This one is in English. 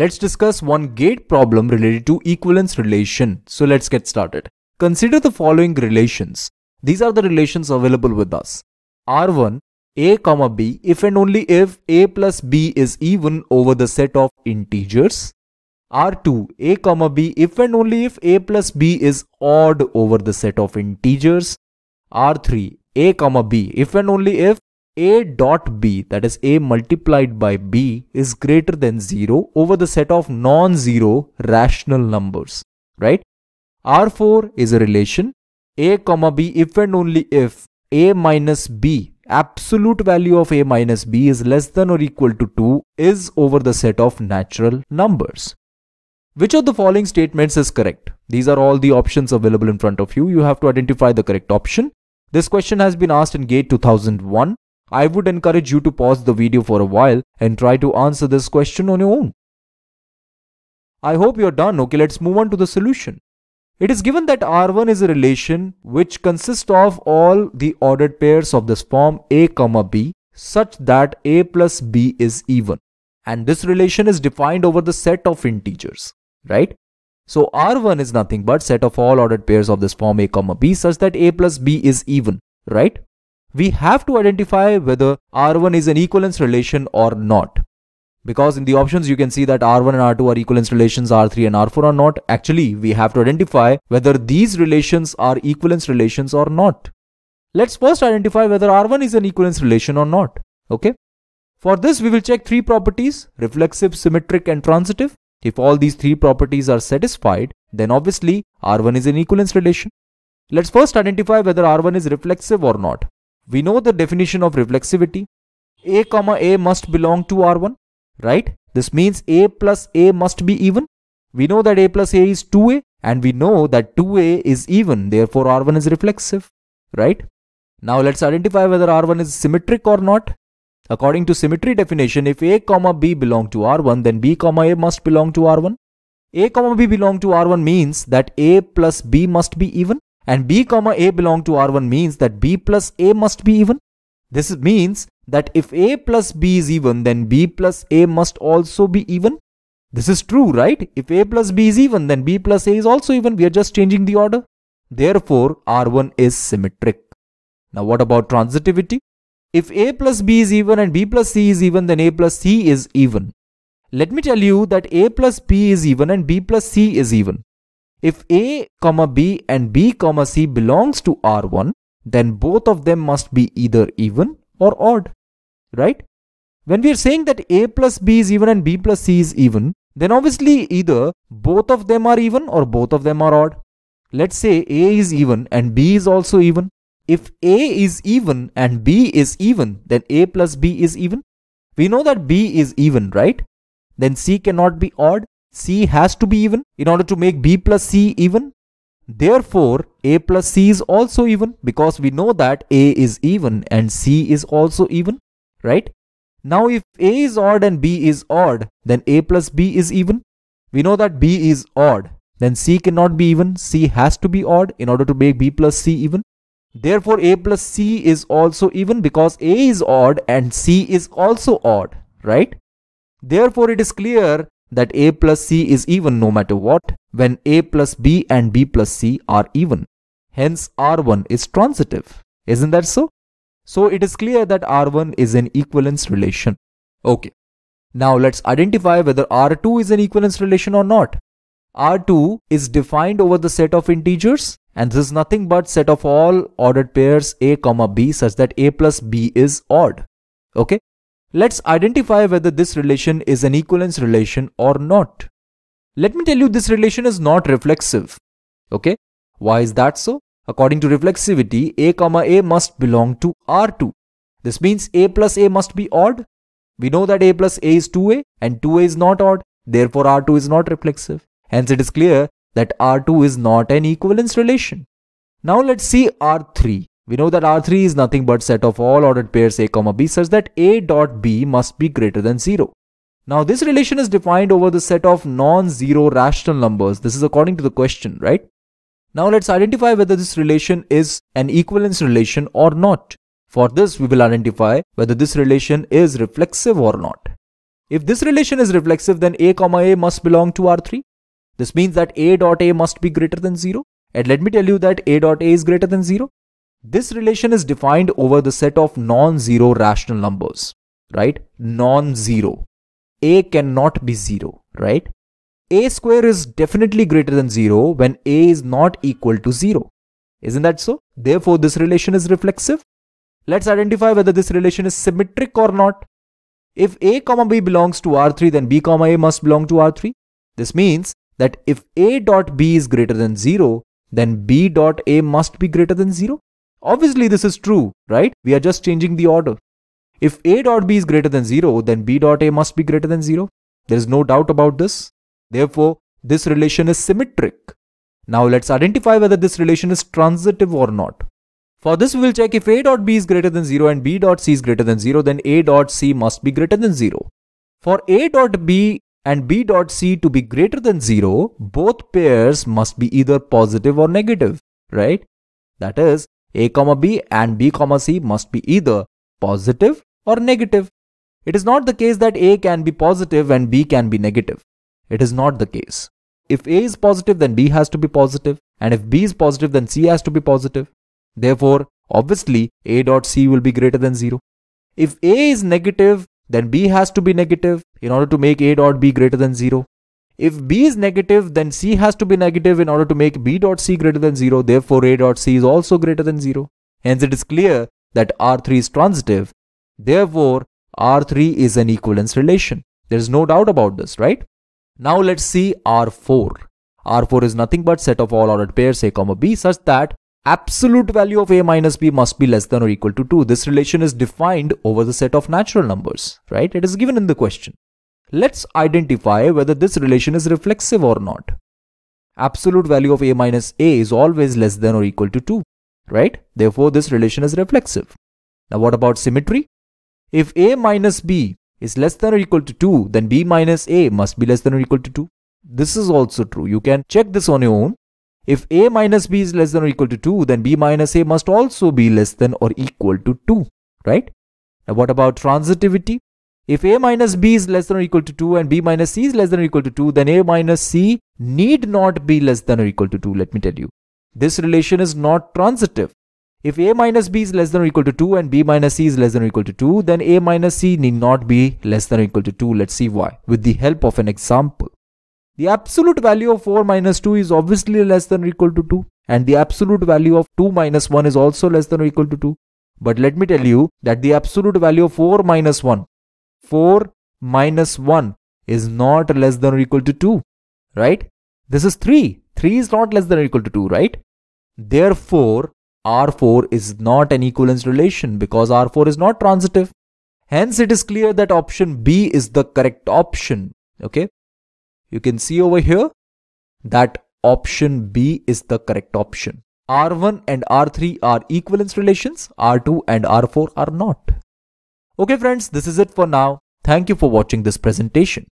Let's discuss one gate problem related to equivalence relation. So let's get started. Consider the following relations. These are the relations available with us. R1 a comma b if and only if a plus b is even over the set of integers r2 a comma b if and only if a plus b is odd over the set of integers r3 a comma b if and only if a dot b that is a multiplied by b is greater than 0 over the set of non-zero rational numbers right r4 is a relation a comma b if and only if a minus b absolute value of a minus b is less than or equal to 2 is over the set of natural numbers which of the following statements is correct these are all the options available in front of you you have to identify the correct option this question has been asked in gate 2001 I would encourage you to pause the video for a while and try to answer this question on your own. I hope you're done. Okay, let's move on to the solution. It is given that R1 is a relation which consists of all the ordered pairs of this form A, B such that A plus B is even. And this relation is defined over the set of integers, right? So R1 is nothing but set of all ordered pairs of this form A, B such that A plus B is even, right? we have to identify whether R1 is an equivalence relation or not. Because in the options you can see that R1 and R2 are equivalence relations, R3 and R4 are not. Actually, we have to identify whether these relations are equivalence relations or not. Let's first identify whether R1 is an equivalence relation or not. Okay. For this, we will check three properties, reflexive, symmetric and transitive. If all these three properties are satisfied, then obviously R1 is an equivalence relation. Let's first identify whether R1 is reflexive or not. We know the definition of reflexivity. A comma A must belong to R1, right? This means A plus A must be even. We know that A plus A is 2A and we know that 2A is even. Therefore, R1 is reflexive, right? Now let's identify whether R1 is symmetric or not. According to symmetry definition, if A comma B belong to R1, then B comma A must belong to R1. A comma B belong to R1 means that A plus B must be even and b comma a belong to R1 means that b plus a must be even. This means that if a plus b is even, then b plus a must also be even. This is true, right? If a plus b is even, then b plus a is also even. We are just changing the order. Therefore, R1 is symmetric. Now, what about transitivity? If a plus b is even and b plus c is even, then a plus c is even. Let me tell you that a plus b is even and b plus c is even. If A, comma B and B, comma C belongs to R1, then both of them must be either even or odd, right? When we are saying that A plus B is even and B plus C is even, then obviously either both of them are even or both of them are odd. Let's say A is even and B is also even. If A is even and B is even, then A plus B is even. We know that B is even, right? Then C cannot be odd. C has to be even in order to make B plus C even. Therefore, A plus C is also even because we know that A is even and C is also even, right? Now, if A is odd and B is odd, then A plus B is even. We know that B is odd, then C cannot be even. C has to be odd in order to make B plus C even. Therefore, A plus C is also even because A is odd and C is also odd, right? Therefore, it is clear that a plus c is even no matter what when a plus b and b plus c are even. Hence R1 is transitive. Isn't that so? So it is clear that R1 is an equivalence relation. Okay. Now let's identify whether R2 is an equivalence relation or not. R2 is defined over the set of integers and this is nothing but set of all ordered pairs a comma b such that a plus b is odd. Okay. Let's identify whether this relation is an equivalence relation or not. Let me tell you this relation is not reflexive. Okay, why is that so? According to reflexivity, A comma A must belong to R2. This means A plus A must be odd. We know that A plus A is 2A and 2A is not odd. Therefore, R2 is not reflexive. Hence, it is clear that R2 is not an equivalence relation. Now let's see R3. We know that R3 is nothing but set of all ordered pairs A comma B such that A dot B must be greater than 0. Now this relation is defined over the set of non-zero rational numbers. This is according to the question, right? Now let's identify whether this relation is an equivalence relation or not. For this, we will identify whether this relation is reflexive or not. If this relation is reflexive, then A comma A must belong to R3. This means that A dot A must be greater than 0. And let me tell you that A dot A is greater than 0. This relation is defined over the set of non-zero rational numbers, right? Non-zero. A cannot be zero, right? A square is definitely greater than zero when A is not equal to zero. Isn't that so? Therefore, this relation is reflexive. Let's identify whether this relation is symmetric or not. If A comma B belongs to R3, then B comma A must belong to R3. This means that if A dot B is greater than zero, then B dot A must be greater than zero. Obviously, this is true, right? We are just changing the order. If A dot B is greater than 0, then B dot A must be greater than 0. There is no doubt about this. Therefore, this relation is symmetric. Now let's identify whether this relation is transitive or not. For this, we will check if A dot B is greater than 0 and B dot C is greater than 0, then A dot C must be greater than 0. For A dot B and B dot C to be greater than 0, both pairs must be either positive or negative, right? That is, a comma b and b comma c must be either positive or negative. It is not the case that a can be positive and b can be negative. It is not the case. If a is positive then b has to be positive and if b is positive then c has to be positive. Therefore, obviously a dot c will be greater than 0. If a is negative then b has to be negative in order to make a dot b greater than 0. If b is negative, then c has to be negative in order to make b dot c greater than 0. Therefore, a dot c is also greater than 0. Hence, it is clear that R3 is transitive. Therefore, R3 is an equivalence relation. There is no doubt about this, right? Now let's see R4. R4 is nothing but set of all ordered pairs a comma b such that absolute value of a minus b must be less than or equal to 2. This relation is defined over the set of natural numbers, right? It is given in the question. Let's identify whether this relation is reflexive or not. Absolute value of a minus a is always less than or equal to 2, right? Therefore, this relation is reflexive. Now, what about symmetry? If a minus b is less than or equal to 2, then b minus a must be less than or equal to 2. This is also true. You can check this on your own. If a minus b is less than or equal to 2, then b minus a must also be less than or equal to 2, right? Now, what about transitivity? If a minus b is less than or equal to 2 and b minus c is less than or equal to 2, then a minus c need not be less than or equal to 2, let me tell you. This relation is not transitive. If a minus b is less than or equal to 2 and b minus c is less than or equal to 2, then a minus c need not be less than or equal to 2. Let's see why, with the help of an example. The absolute value of 4 minus 2 is obviously less than or equal to 2 and the absolute value of 2 minus 1 is also less than or equal to 2. But let me tell you that the absolute value of 4 minus 1 4 minus 1 is not less than or equal to 2, right? This is 3. 3 is not less than or equal to 2, right? Therefore, R4 is not an equivalence relation because R4 is not transitive. Hence, it is clear that option B is the correct option. Okay. You can see over here that option B is the correct option. R1 and R3 are equivalence relations. R2 and R4 are not. Okay friends, this is it for now. Thank you for watching this presentation.